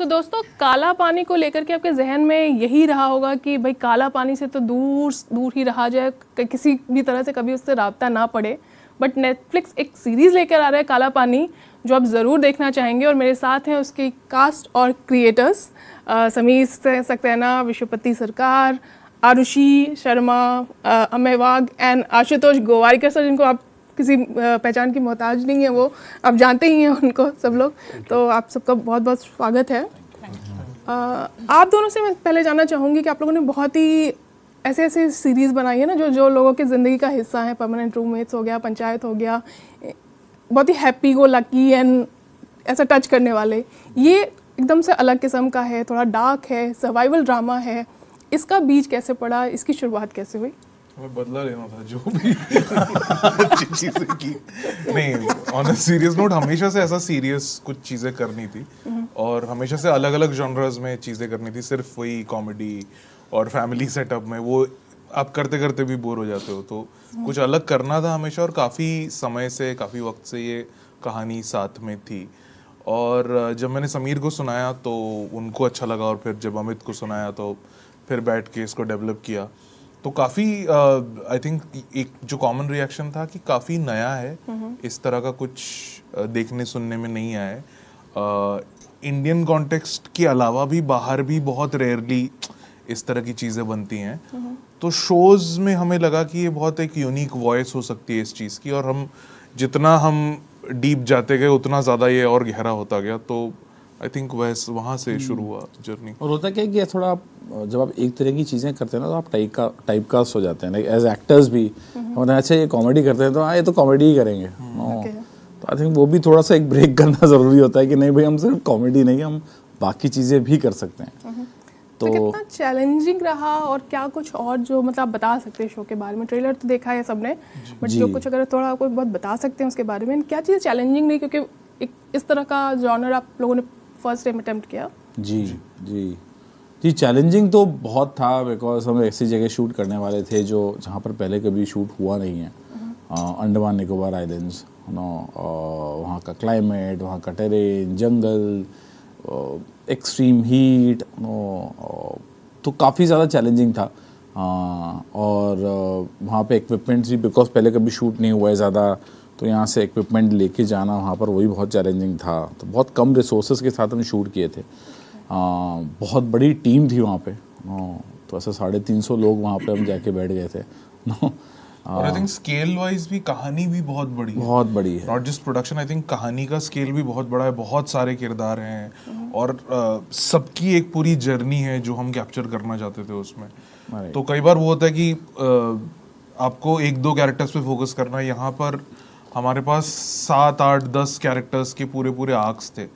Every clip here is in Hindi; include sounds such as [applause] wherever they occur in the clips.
सो so, दोस्तों काला पानी को लेकर के आपके जहन में यही रहा होगा कि भाई काला पानी से तो दूर दूर ही रहा जाए कि किसी भी तरह से कभी उससे रबता ना पड़े बट नेटफ्लिक्स एक सीरीज़ लेकर आ रहा है काला पानी जो आप ज़रूर देखना चाहेंगे और मेरे साथ हैं उसके कास्ट और क्रिएटर्स समीर सक्सेना विश्वपति सरकार आरुषि शर्मा अमेवाग एंड आशुतोष गोवारीकर सर जिनको आप किसी पहचान की मोहताज नहीं है वो आप जानते ही हैं उनको सब लोग तो आप सबका बहुत बहुत स्वागत है आप दोनों से मैं पहले जानना चाहूँगी कि आप लोगों ने बहुत ही ऐसे ऐसे सीरीज़ बनाई है ना जो जो लोगों के ज़िंदगी का हिस्सा है परमानेंट रूममेट्स हो गया पंचायत हो गया बहुत ही हैप्पी गो लकी एंड ऐसा टच करने वाले ये एकदम से अलग किस्म का है थोड़ा डार्क है सर्वाइवल ड्रामा है इसका बीज कैसे पड़ा इसकी शुरुआत कैसे हुई हमें बदला लेना था जो भी अच्छी चीज़ें की नहीं ऑन अ सीरियस नोट हमेशा से ऐसा सीरियस कुछ चीज़ें करनी थी हम्म। और हमेशा से अलग अलग जॉनर्स में चीज़ें करनी थी सिर्फ वही कॉमेडी और फैमिली सेटअप में वो आप करते करते भी बोर हो जाते हो तो हम्म। कुछ अलग करना था हमेशा और काफ़ी समय से काफ़ी वक्त से ये कहानी साथ में थी और जब मैंने समीर को सुनाया तो उनको अच्छा लगा और फिर जब अमित को सुनाया तो फिर बैठ के इसको डेवलप किया तो काफ़ी आई थिंक एक जो कॉमन रिएक्शन था कि काफ़ी नया है इस तरह का कुछ देखने सुनने में नहीं आया है इंडियन कॉन्टेक्स्ट के अलावा भी बाहर भी बहुत रेयरली इस तरह की चीज़ें बनती हैं तो शोज़ में हमें लगा कि ये बहुत एक यूनिक वॉइस हो सकती है इस चीज़ की और हम जितना हम डीप जाते गए उतना ज़्यादा ये और गहरा होता गया तो आई थिंक वह वहाँ से हम्म। शुरू हुआ जर्नी और होता क्या कि थोड़ा आप जब आप एक तरह की चीज़ें करते हैं ना तो आप टाइप का टाइप कास्ट हो जाते हैं लाइक एज एक्टर्स भी हम हम्म। हमारे अच्छा ये कॉमेडी करते हैं तो हाँ ये तो कॉमेडी ही करेंगे हम्म, हाँ। तो आई थिंक वो भी थोड़ा सा एक ब्रेक करना [laughs] ज़रूरी होता है कि नहीं भाई हम सिर्फ कॉमेडी नहीं हम बाकी चीज़ें भी कर सकते हैं हम्म। तो, तो कितना चैलेंजिंग रहा और क्या कुछ और जो मतलब बता सकते हैं शो के बारे में ट्रेलर तो देखा है सबने बट जो कुछ अगर थोड़ा कोई बहुत बता सकते हैं उसके बारे में क्या चीज़ चैलेंजिंग रही क्योंकि एक इस तरह का जॉनर आप लोगों ने फर्स्ट टाइम अटेम्प्ट किया जी जी जी चैलेंजिंग तो बहुत था बिकॉज हम ऐसी जगह शूट करने वाले थे जो जहाँ पर पहले कभी शूट हुआ नहीं है हम्म। अंडमान निकोबार आइलैंड्स नो वहाँ का क्लाइमेट वहाँ का टेरेन जंगल एक्सट्रीम हीट नो तो काफ़ी ज़्यादा चैलेंजिंग था आ, और वहाँ पे इक्विपमेंट्स भी बिकॉज पहले कभी शूट नहीं हुआ है ज़्यादा तो यहाँ से इक्विपमेंट लेके जाना वहाँ पर वही बहुत चैलेंजिंग था तो बहुत कम रिसोर्सेज के साथ हम शूट किए थे बहुत बड़ी टीम थी वहाँ पे तो ऐसे साढ़े तीन सौ लोग वहाँ पे हम जाके बैठ गए थे नो [laughs] और आई थिंक स्केल वाइज भी कहानी भी बहुत बड़ी है बहुत बड़ी है not just production I think कहानी का स्केल भी बहुत बड़ा है बहुत सारे किरदार हैं और सबकी एक पूरी जर्नी है जो हम कैप्चर करना चाहते थे उसमें तो कई बार वो होता है कि आपको एक दो कैरेक्टर्स पे फोकस करना है यहाँ पर हमारे पास सात आठ दस कैरेक्टर्स के पूरे पूरे आर्क्स थे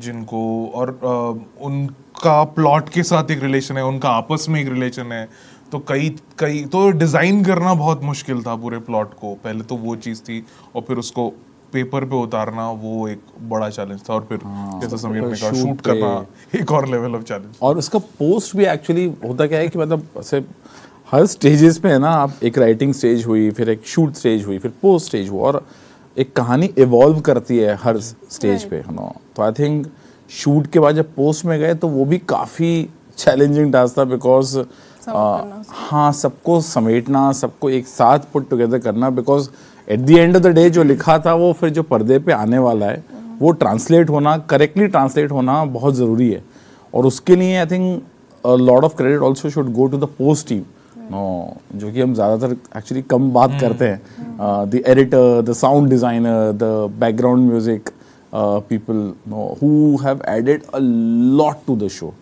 जिनको और आ, उनका प्लॉट के साथ एक रिलेशन है उनका आपस में एक रिलेशन है तो कई कई तो डिज़ाइन करना बहुत मुश्किल था पूरे प्लॉट को पहले तो वो चीज़ थी और फिर उसको पेपर पे उतारना वो एक बड़ा चैलेंज था और फिर हाँ, जैसे समीर ने कहा शूट करना एक और लेवल ऑफ चैलेंज और उसका पोस्ट भी एक्चुअली होता क्या है कि मतलब ऐसे हर स्टेजेस पे है ना आप एक राइटिंग स्टेज हुई फिर एक शूट स्टेज हुई फिर पोस्ट स्टेज हुआ और एक कहानी इवॉल्व करती है हर स्टेज पे नो तो आई थिंक शूट के बाद जब पोस्ट में गए तो वो भी काफ़ी चैलेंजिंग टास्क था बिकॉज uh, हाँ सबको समेटना सबको एक साथ पुट टुगेदर करना because at the end of the day जो लिखा था वो फिर जो पर्दे पे आने वाला है वो ट्रांसलेट होना करेक्टली ट्रांसलेट होना बहुत ज़रूरी है और उसके लिए I think lot of credit also should go to the post team जो कि हम ज़्यादातर एक्चुअली कम बात करते हैं the editor the sound designer the background music people no who have added a lot to the show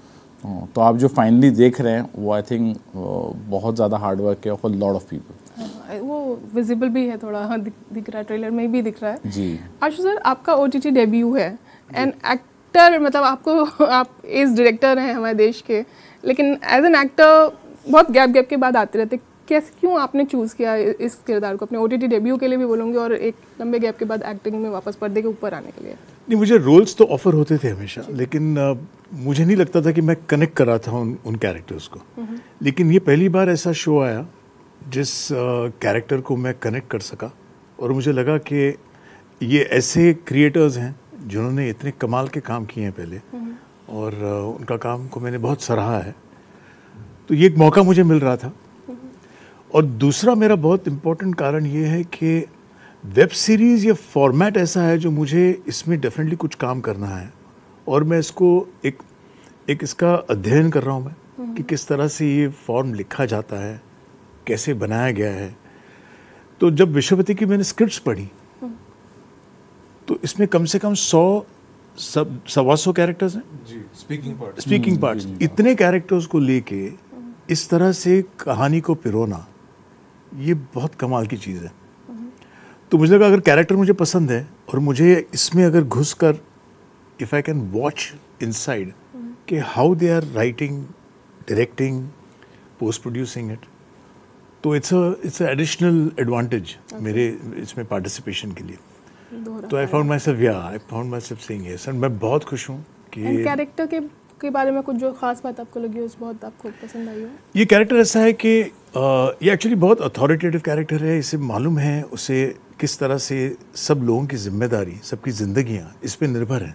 तो आप जो फाइनली देख रहे हैं वो आई थिंक uh, बहुत ज़्यादा हार्ड वर्क है फॉर लॉट ऑफ पीपल वो विजिबल भी है थोड़ा हाँ, दिख, दिख रहा है ट्रेलर में भी दिख रहा है जी आशु सर आपका ओ टी डेब्यू है एंड एक्टर मतलब आपको आप इस डायरेक्टर हैं हमारे देश के लेकिन एज एन एक्टर बहुत गैप गैप के बाद आते रहते कैसे क्यों आपने चूज़ किया इस किरदार को अपने ओ टी डेब्यू के लिए भी बोलूँगी और एक लंबे गैप के बाद एक्टिंग में वापस पर्दे के ऊपर आने के लिए नहीं मुझे रोल्स तो ऑफर होते थे हमेशा लेकिन आ, मुझे नहीं लगता था कि मैं कनेक्ट कर रहा था उन उन कैरेक्टर्स को हम्म। लेकिन ये पहली बार ऐसा शो आया जिस कैरेक्टर को मैं कनेक्ट कर सका और मुझे लगा कि ये ऐसे क्रिएटर्स हैं जिन्होंने इतने कमाल के काम किए हैं पहले हम्म। और उनका काम को मैंने बहुत सराहा है तो ये एक मौका मुझे मिल रहा था और दूसरा मेरा बहुत इम्पोर्टेंट कारण ये है कि वेब सीरीज़ या फॉर्मेट ऐसा है जो मुझे इसमें डेफिनेटली कुछ काम करना है और मैं इसको एक एक इसका अध्ययन कर रहा हूँ मैं कि किस तरह से ये फॉर्म लिखा जाता है कैसे बनाया गया है तो जब विश्वपति की मैंने स्क्रिप्ट पढ़ी तो इसमें कम से कम सौ सब सवा सौ कैरेक्टर्स हैं स्पीकिंग स्पीकिंग पार्ट्स इतने कैरेक्टर्स को लेके इस तरह से कहानी को पिरोना ये बहुत कमाल की चीज़ है तो मुझे लगा अगर कैरेक्टर मुझे पसंद है और मुझे इसमें अगर घुस कर if I can watch inside कि how they are writing directing post producing it तो इट्स इट्स एडिशनल एडवांटेज मेरे इसमें पार्टिसिपेशन के लिए तो आई फाउंड माई सेल्फ या I found myself saying yes and मैं बहुत खुश हूँ कि कैरेक्टर के के बारे में कुछ जो खास बात आपको लगी उस बहुत आपको पसंद आई हो ये कैरेक्टर ऐसा है कि आ, ये एक्चुअली बहुत अथॉरिटेटिव कैरेक्टर है इसे मालूम है उसे किस तरह से सब लोगों की जिम्मेदारी सबकी जिंदगियां इस पर निर्भर हैं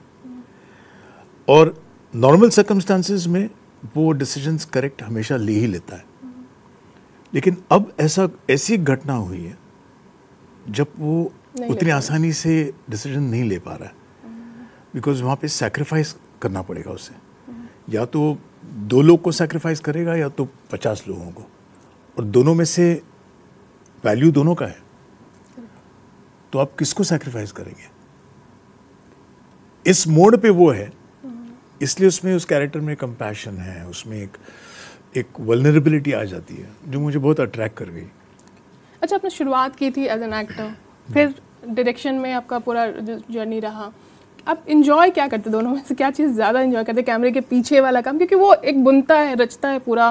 और नॉर्मल सर्कमस्टांसिस में वो डिसीजंस करेक्ट हमेशा ले ही लेता है लेकिन अब ऐसा ऐसी घटना हुई है जब वो उतनी आसानी से डिसीजन नहीं ले पा रहा है बिकॉज वहाँ पे सेक्रीफाइस करना पड़ेगा उसे या तो दो लोग को सेक्रीफाइस करेगा या तो पचास लोगों को और दोनों में से वैल्यू दोनों का है तो आप किसको सेक्रीफाइस करेंगे इस मोड पे वो है इसलिए उसमें उस कैरेक्टर में कंपैशन है उसमें एक एक वलनरेबिलिटी आ जाती है जो मुझे बहुत अट्रैक्ट कर गई अच्छा आपने शुरुआत की थी एज एन एक्टर फिर डायरेक्शन में आपका पूरा जर्नी रहा आप इन्जॉय क्या करते दोनों में से क्या चीज़ ज़्यादा इंजॉय करते कैमरे के पीछे वाला काम क्योंकि वो एक बुनता है रचता है पूरा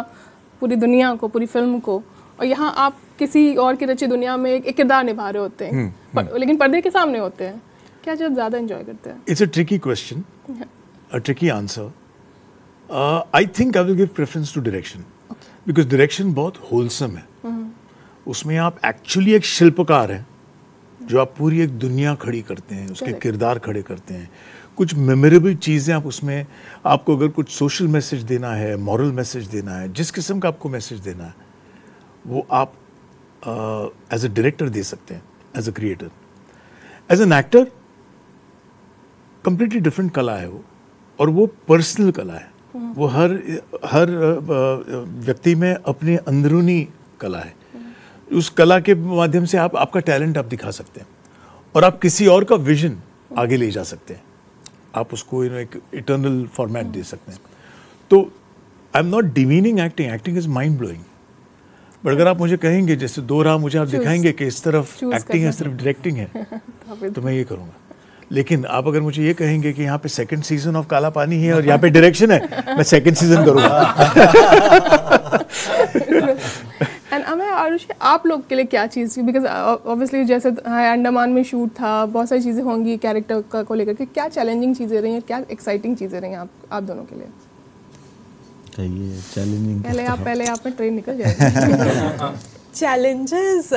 पूरी दुनिया को पूरी फिल्म को और यहाँ आप किसी और की रची दुनिया में एक किरदार निभा रहे होते हैं हम्म, हम्म। पर, लेकिन पर्दे के सामने होते हैं क्या जब ज़्यादा इंजॉय करते हैं it's a tricky question a tricky answer I think I will give preference to direction because direction बहुत होलसम है हम्म। उसमें आप एक्चुअली एक शिल्पकार हैं जो आप पूरी एक दुनिया खड़ी करते हैं उसके किरदार खड़े करते हैं कुछ मेमोरेबल चीज़ें आप उसमें आपको अगर कुछ सोशल मैसेज देना है मॉरल मैसेज देना है जिस किस्म का आपको मैसेज देना है वो आप एज अ डायरेक्टर दे सकते हैं as a creator as an actor completely different कला है वो और वो पर्सनल कला है हम्म। वो हर हर व्यक्ति में अपने अंदरूनी कला है उस कला के माध्यम से आप आपका टैलेंट आप दिखा सकते हैं और आप किसी और का विजन आगे ले जा सकते हैं आप उसको नो एक इटर्नल फॉर्मेट दे सकते हैं तो I am not demeaning acting acting is mind blowing but अगर आप मुझे कहेंगे जैसे दो राह मुझे आप दिखाएंगे कि इस तरफ एक्टिंग है इस तरफ डायरेक्टिंग है [laughs] हाँ, तो मैं ये करूँगा लेकिन आप अगर मुझे ये कहेंगे कि यहाँ पे सेकंड सीजन ऑफ काला पानी है और [laughs] यहाँ पे डायरेक्शन है मैं सेकंड सीजन करूँगा आरुषि आप लोग के लिए क्या चीज़ बिकॉज ऑब्वियसली uh, जैसे हाँ, अंडमान में शूट था बहुत सारी चीज़ें होंगी कैरेक्टर का को लेकर के क्या चैलेंजिंग चीज़ें रही हैं क्या एक्साइटिंग चीज़ें रही हैं आप आप दोनों के लिए चाहिए चैलेंजिंग पहले तो आप पहले आप में ट्रेन निकल जाए challenges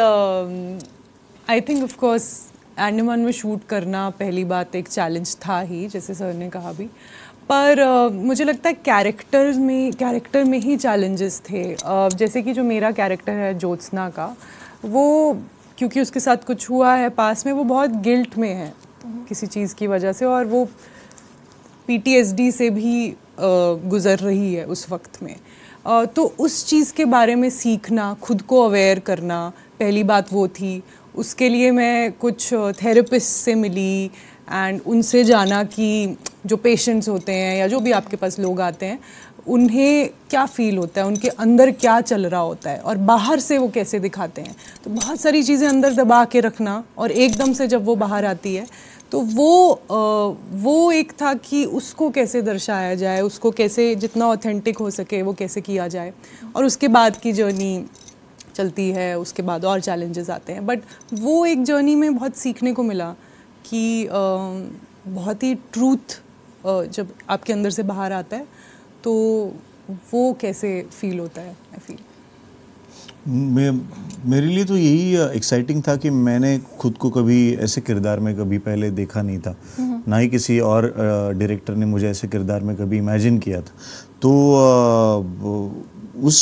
I think of course Andaman में शूट करना पहली बात एक चैलेंज था ही जैसे सर ने कहा भी uh, पर uh, मुझे लगता है कैरेक्टर्स में कैरेक्टर में ही चैलेंजेस थे uh, जैसे कि जो मेरा कैरेक्टर है ज्योत्सना का वो क्योंकि उसके साथ कुछ हुआ है पास में वो बहुत गिल्ट में है किसी चीज़ की वजह से और वो पीटीएसडी से भी गुज़र रही है उस वक्त में तो उस चीज़ के बारे में सीखना खुद को अवेयर करना पहली बात वो थी उसके लिए मैं कुछ थेरेपिस्ट से मिली एंड उनसे जाना कि जो पेशेंट्स होते हैं या जो भी आपके पास लोग आते हैं उन्हें क्या फील होता है उनके अंदर क्या चल रहा होता है और बाहर से वो कैसे दिखाते हैं तो बहुत सारी चीज़ें अंदर दबा के रखना और एकदम से जब वो बाहर आती है तो वो आ, वो एक था कि उसको कैसे दर्शाया जाए उसको कैसे जितना ऑथेंटिक हो सके वो कैसे किया जाए और उसके बाद की जर्नी चलती है उसके बाद और चैलेंजेस आते हैं बट वो एक जर्नी में बहुत सीखने को मिला कि बहुत ही ट्रूथ जब आपके अंदर से बाहर आता है तो वो कैसे फील होता है आई फील मैं मेरे लिए तो यही एक्साइटिंग था कि मैंने खुद को कभी ऐसे किरदार में कभी पहले देखा नहीं था हम्म। ना ही किसी और डायरेक्टर ने मुझे ऐसे किरदार में कभी इमेजिन किया था तो उस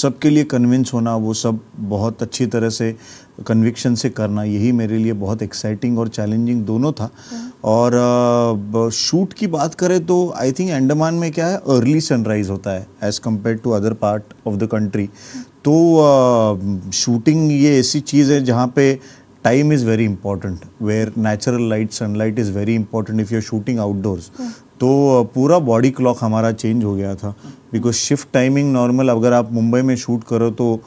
सब के लिए कन्विंस होना वो सब बहुत अच्छी तरह से कन्विक्शन से करना यही मेरे लिए बहुत एक्साइटिंग और चैलेंजिंग दोनों था और शूट uh, की बात करें तो आई थिंक अंडमान में क्या है अर्ली सनराइज़ होता है as compare to other part of the country तो शूटिंग uh, ये ऐसी चीज़ है जहाँ पे time is very important where natural light sunlight is very important if you are shooting outdoors तो uh, पूरा बॉडी क्लॉक हमारा चेंज हो गया था बिकॉज शिफ्ट टाइमिंग नॉर्मल अगर आप मुंबई में शूट करो तो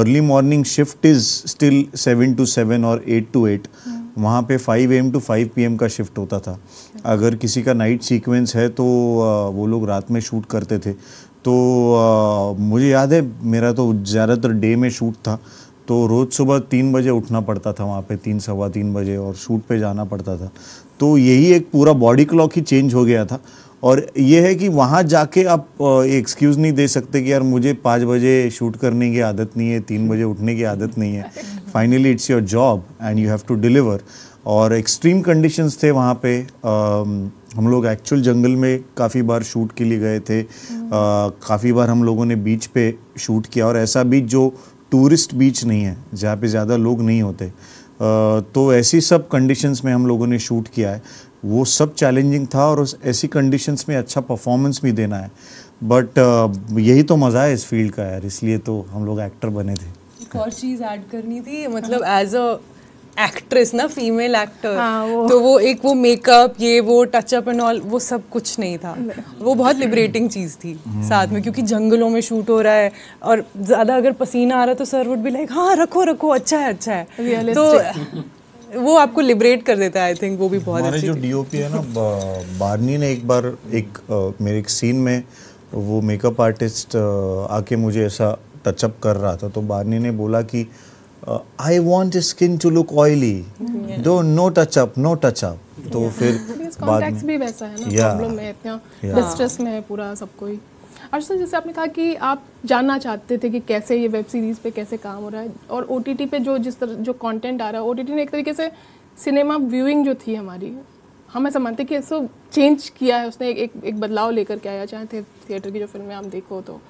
early morning shift is still seven to seven और एट टू एट वहाँ पे five M to five P का शिफ्ट होता था अगर किसी का नाइट सीक्वेंस है तो वो लोग रात में शूट करते थे तो मुझे याद है मेरा तो ज़्यादातर डे में शूट था तो रोज़ सुबह तीन बजे उठना पड़ता था वहाँ पे तीन सवा तीन बजे और शूट पे जाना पड़ता था तो यही एक पूरा बॉडी क्लॉक ही चेंज हो गया था और ये है कि वहाँ जाके आप एक्सक्यूज़ नहीं दे सकते कि यार मुझे पाँच बजे शूट करने की आदत नहीं है तीन बजे उठने की आदत नहीं है finally it's your job and you have to deliver और एक्सट्रीम कंडीशंस थे वहाँ पे हम लोग एक्चुअल जंगल में काफ़ी बार शूट के लिए गए थे काफ़ी बार हम लोगों ने बीच पे शूट किया और ऐसा बीच जो टूरिस्ट बीच नहीं है जहाँ पे ज़्यादा लोग नहीं होते आ, तो ऐसी सब कंडीशंस में हम लोगों ने शूट किया है वो सब चैलेंजिंग था और उस ऐसी कंडीशंस में अच्छा परफॉर्मेंस भी देना है बट uh, यही तो मज़ा है इस फील्ड का यार इसलिए तो हम लोग एक्टर बने थे एक और चीज़ ऐड करनी थी मतलब एज अ एक्ट्रेस ना फीमेल एक्टर हाँ, तो वो एक वो मेकअप ये वो टचअप एंड ऑल वो सब कुछ नहीं था वो बहुत लिबरेटिंग चीज़ थी साथ में क्योंकि जंगलों में शूट हो रहा है और ज़्यादा अगर पसीना आ रहा है तो सर वुड भी लाइक हाँ रखो रखो अच्छा है अच्छा है तो वो आपको लिबरेट कर देता है आई थिंक वो भी बहुत हमारे जो डीओपी है ना बारनी ने एक बार एक आ, मेरे एक सीन में वो मेकअप आर्टिस्ट आके मुझे ऐसा टचअप कर रहा था तो बारनी ने बोला कि I want skin to look oily though no touch up no touch up तो फिर बाद में भी वैसा है ना प्रॉब्लम में इतना डिस्ट्रेस पूरा सब कोई अर्शन जैसे आपने कहा कि आप जानना चाहते थे कि कैसे ये वेब सीरीज़ पे कैसे काम हो रहा है और ओ पे जो जिस तरह जो कंटेंट आ रहा है ओ ने एक तरीके से सिनेमा व्यूइंग जो थी हमारी हम ऐसा मानते कि सब चेंज किया है उसने एक एक बदलाव लेकर के आया चाहे थिएटर की जो फिल्में आप देखो तो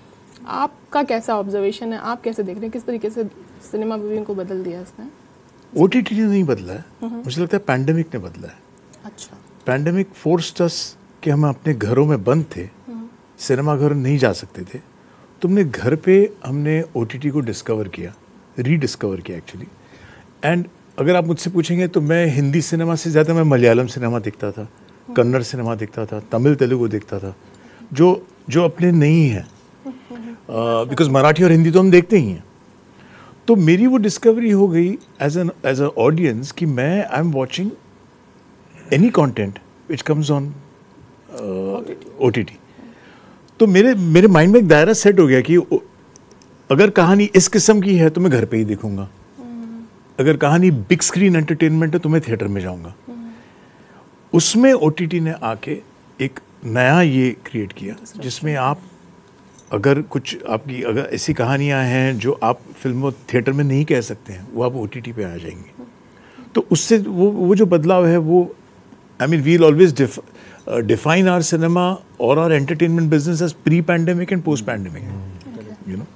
आपका कैसा ऑब्जर्वेशन है आप कैसे देख रहे हैं किस तरीके से सिनेमा व्यूइंग को बदल दिया उसने ओ टी टी ने नहीं बदला है हम्म हम्म। मुझे लगता है पैंडमिक ने बदला है अच्छा पैंडमिक फोर्स टस कि हम अपने घरों में बंद थे सिनेमाघर नहीं जा सकते थे तुमने घर पे हमने ओ को डिस्कवर किया रीडिस्कवर किया एक्चुअली एंड अगर आप मुझसे पूछेंगे तो मैं हिंदी सिनेमा से ज़्यादा मैं मलयालम सिनेमा देखता था कन्नड़ सिनेमा देखता था तमिल तेलुगु देखता था जो जो अपने नहीं है बिकॉज [laughs] uh, मराठी और हिंदी तो हम देखते ही हैं तो मेरी वो डिस्कवरी हो गई as an as a audience कि मैं I am watching any content which comes on O T T तो मेरे मेरे माइंड में एक दायरा सेट हो गया कि अगर कहानी इस किस्म की है तो मैं घर पे ही देखूंगा हम्म। अगर कहानी बिग स्क्रीन एंटरटेनमेंट है तो मैं थिएटर में जाऊंगा हम्म। उसमें ओ ने आके एक नया ये क्रिएट किया जिसमें आप अगर कुछ आपकी अगर ऐसी कहानियां हैं जो आप फिल्मों थिएटर में नहीं कह सकते हैं वो आप ओ पे आ जाएंगे हम्म। तो उससे वो वो जो बदलाव है वो I mean, we'll always def uh, define our cinema or our entertainment business as pre-pandemic and post-pandemic. Okay. You know.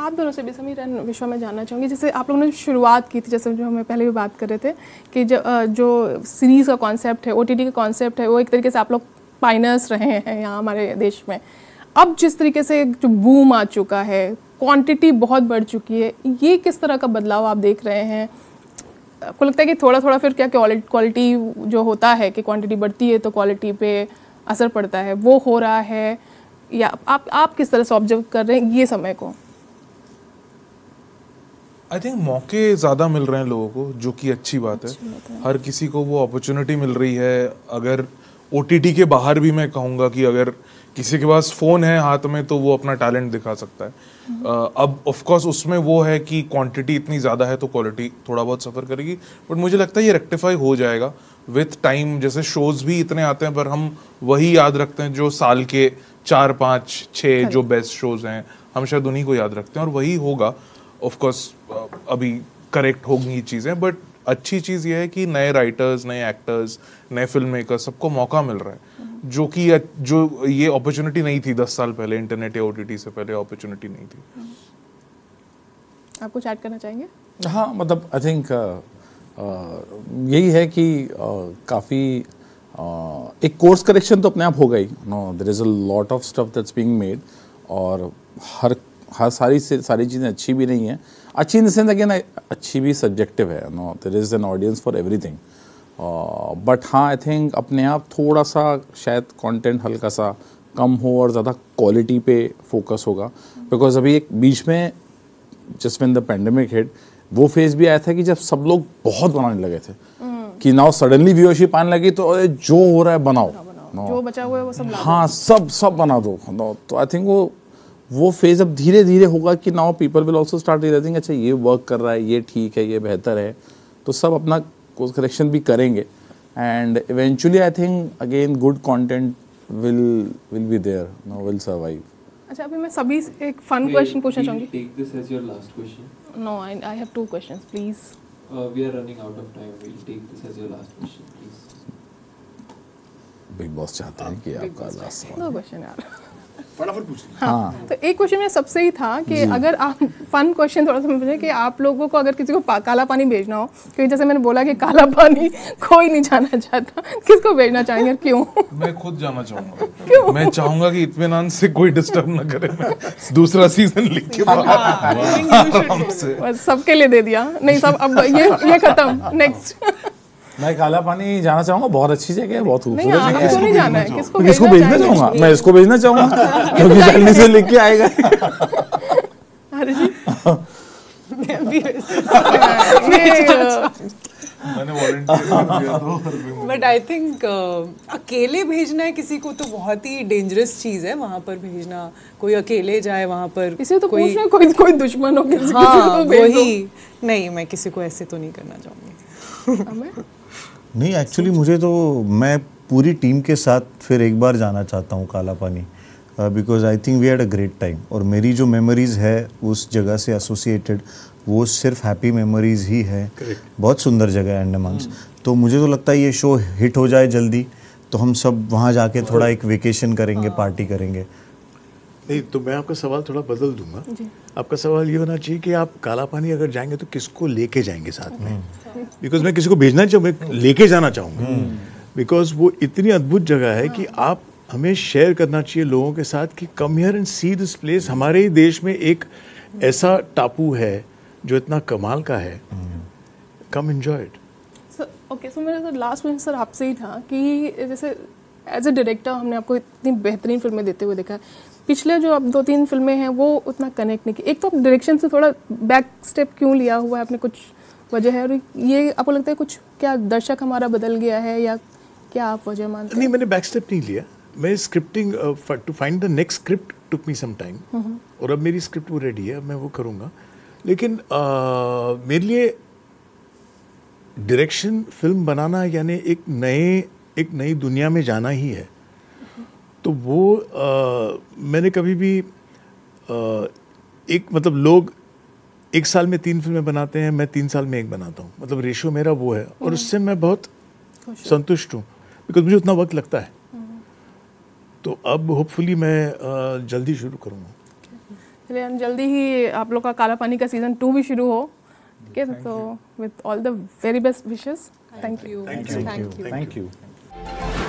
आप दोनों से भी समीर एंड विश्वा में जानना चाहूँगी जैसे आप लोगों ने शुरुआत की थी जैसे जो हमें पहले भी बात कर रहे थे कि जो जो सीरीज़ का कॉन्सेप्ट है ओ का कॉन्सेप्ट है वो एक तरीके से आप लोग पाइनर्स रहे हैं यहाँ हमारे देश में अब जिस तरीके से जो बूम आ चुका है क्वांटिटी बहुत बढ़ चुकी है ये किस तरह का बदलाव आप देख रहे हैं आपको लगता है कि थोड़ा थोड़ा फिर क्या क्वालिटी जो होता है कि क्वांटिटी बढ़ती है तो क्वालिटी पे असर पड़ता है वो हो रहा है या आप आप किस तरह से ऑब्जर्व कर रहे हैं ये समय को आई थिंक मौके ज़्यादा मिल रहे हैं लोगों को जो कि अच्छी बात है हर किसी को वो अपॉर्चुनिटी मिल रही है अगर ओ के बाहर भी मैं कहूँगा कि अगर किसी के पास फ़ोन है हाथ में तो वो अपना टैलेंट दिखा सकता है uh, अब ऑफकोर्स उसमें वो है कि क्वांटिटी इतनी ज़्यादा है तो क्वालिटी थोड़ा बहुत सफ़र करेगी बट मुझे लगता है ये रेक्टिफाई हो जाएगा विथ टाइम जैसे शोज़ भी इतने आते हैं पर हम वही याद रखते हैं जो साल के चार पाँच छः जो बेस्ट शोज़ हैं हम शायद उन्हीं को याद रखते हैं और वही होगा ऑफकोर्स अभी करेक्ट होगी ये चीज़ें बट अच्छी चीज़ ये है कि नए राइटर्स नए एक्टर्स नए फिल्म मेकर सबको मौका मिल रहा है जो कि जो ये अपॉर्चुनिटी नहीं थी दस साल पहले इंटरनेट या ओटीटी से पहले अपॉर्चुनिटी नहीं थी आप कुछ ऐड करना चाहेंगे हाँ मतलब आई थिंक uh, uh, यही है कि uh, काफ़ी एक कोर्स करेक्शन तो अपने आप होगा ही no there is a lot of stuff that's being made और हर हर सारी से सारी चीज़ें अच्छी भी नहीं है अच्छी इन देंस अगेन अच्छी भी सब्जेक्टिव है no there is an audience for everything but uh, हाँ आई थिंक अपने आप थोड़ा सा शायद कंटेंट हल्का सा कम हो और ज़्यादा क्वालिटी पे फोकस होगा बिकॉज अभी एक बीच में just in the pandemic hit वो फेज भी आया था कि जब सब लोग बहुत बनाने लगे थे mm. कि नाउ सडनली व्यूअरशिप आने लगी तो अरे जो हो रहा है बनाओ, बनाओ, no. जो बचा हुआ है वो सब हाँ सब सब बना दो no. तो आई थिंक वो वो फेज अब धीरे धीरे होगा कि now people will also start realising अच्छा ये वर्क कर रहा है ये ठीक है ये बेहतर है तो सब अपना कोर्स करेक्शन भी करेंगे and eventually I think again good content will will be there no will survive अच्छा अभी मैं सभी एक फन क्वेश्चन पूछना चाहूंगी take this as your last question no I I have two questions please we are running out of time will take this as your last question please Bigg Boss चाहता है कि आपका लास्ट दो क्वेश्चन यार फटाफट पूछ हाँ, हाँ तो एक क्वेश्चन मेरा सबसे ही था कि अगर आप फन क्वेश्चन थोड़ा सा मुझे कि आप लोगों को अगर किसी को पा, काला पानी भेजना हो क्योंकि जैसे मैंने बोला कि काला पानी [laughs] कोई नहीं जाना चाहता किसको भेजना चाहेंगे क्यों मैं खुद जाना चाहूंगा क्यों मैं चाहूंगा कि इतमान से कोई डिस्टर्ब ना करे दूसरा सीजन लिख के सबके लिए दे दिया नहीं सब अब ये ये खत्म नेक्स्ट मैं काला पानी जाना चाहूंगा बहुत अच्छी जगह है बहुत खूबसूरत जगह तो है नहीं जाना है किसको भेजना चाहूंगा मैं इसको भेजना चाहूंगा [laughs] तो [laughs] क्योंकि जल्दी से लिख के आएगा बट आई थिंक अकेले भेजना है किसी को तो बहुत ही डेंजरस चीज है वहाँ पर भेजना कोई अकेले जाए वहाँ पर इसे तो कोई कोई कोई दुश्मन हो किसी, हाँ, किसी को तो वही नहीं मैं किसी को ऐसे तो नहीं करना चाहूंगी [laughs] नहीं एक्चुअली मुझे तो मैं पूरी टीम के साथ फिर एक बार जाना चाहता हूँ Kaala Paani because I think we had a great time और मेरी जो मेमोरीज़ है उस जगह से एसोसिएटेड वो सिर्फ हैप्पी मेमोरीज़ ही है Correct. बहुत सुंदर जगह है अंडमांस hmm. तो मुझे तो लगता है ये शो हिट हो जाए जल्दी तो हम सब वहाँ जाके थोड़ा एक वेकेशन करेंगे पार्टी हाँ। करेंगे नहीं तो मैं आपका सवाल थोड़ा बदल दूंगा आपका सवाल ये होना चाहिए कि आप काला पानी अगर जाएंगे तो किसको लेके जाएंगे साथ में बिकॉज हम्म। मैं किसी को भेजना चाहूँ मैं लेके जाना चाहूँगा बिकॉज हम्म। वो इतनी अद्भुत जगह है कि हाँ। आप हमें शेयर करना चाहिए लोगों के साथ कि come here and see this place हमारे ही देश में एक ऐसा टापू है जो इतना कमाल का है come enjoy it okay so मेरा लास्ट क्वेश्चन सर आपसे ही था कि जैसे एज ए डायरेक्टर हमने आपको इतनी बेहतरीन फिल्में देते हुए देखा है पिछले जो अब दो तीन फिल्में हैं वो उतना कनेक्ट नहीं की एक तो आप डायरेक्शन से थोड़ा बैक स्टेप क्यों लिया हुआ है आपने कुछ वजह है और ये आपको लगता है कुछ क्या दर्शक हमारा बदल गया है या क्या आप वजह मानते नहीं मैंने बैक स्टेप नहीं लिया मैं scripting to find the next script took me some time और अब मेरी स्क्रिप्ट वो रेडी है मैं वो करूँगा लेकिन uh, मेरे लिए डायरेक्शन फिल्म बनाना यानी एक नए एक नई दुनिया में जाना ही है तो वो आ, मैंने कभी भी आ, एक मतलब लोग एक साल में तीन फिल्में बनाते हैं मैं तीन साल में एक बनाता हूँ मतलब रेशो मेरा वो है और हम्म। उससे मैं बहुत संतुष्ट हूँ बिकॉज मुझे उतना वक्त लगता है तो अब होपफुली मैं जल्दी शुरू करूँगा चलिए हम जल्दी ही आप लोग का काला पानी का सीज़न टू भी शुरू हो ठीक है तो with all the very best wishes thank you thank you thank you